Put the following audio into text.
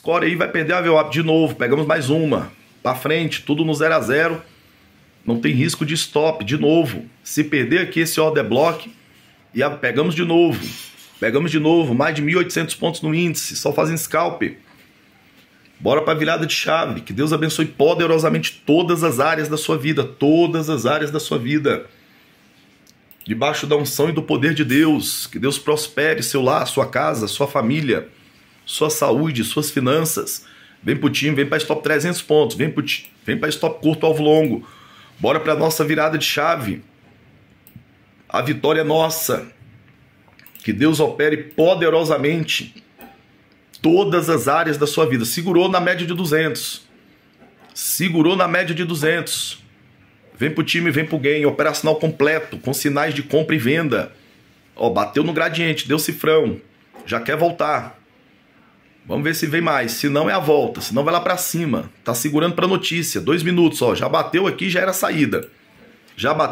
Score aí vai perder a VWAP de novo. Pegamos mais uma. Para frente, tudo no 0 a 0 Não tem risco de stop de novo. Se perder aqui esse order block, e a, pegamos de novo. Pegamos de novo, mais de 1.800 pontos no índice, só fazendo scalp. Bora para a virada de chave. Que Deus abençoe poderosamente todas as áreas da sua vida. Todas as áreas da sua vida. Debaixo da unção e do poder de Deus. Que Deus prospere seu lar, sua casa, sua família sua saúde, suas finanças. Vem pro time, vem para stop 300 pontos, vem pro vem para stop curto alvo longo. Bora para nossa virada de chave. A vitória é nossa. Que Deus opere poderosamente todas as áreas da sua vida. Segurou na média de 200. Segurou na média de 200. Vem pro time, vem pro game, operacional completo, com sinais de compra e venda. Ó, bateu no gradiente, deu cifrão, já quer voltar. Vamos ver se vem mais. Se não, é a volta. Se não, vai lá para cima. Tá segurando para notícia. Dois minutos, ó. Já bateu aqui, já era saída. Já bateu.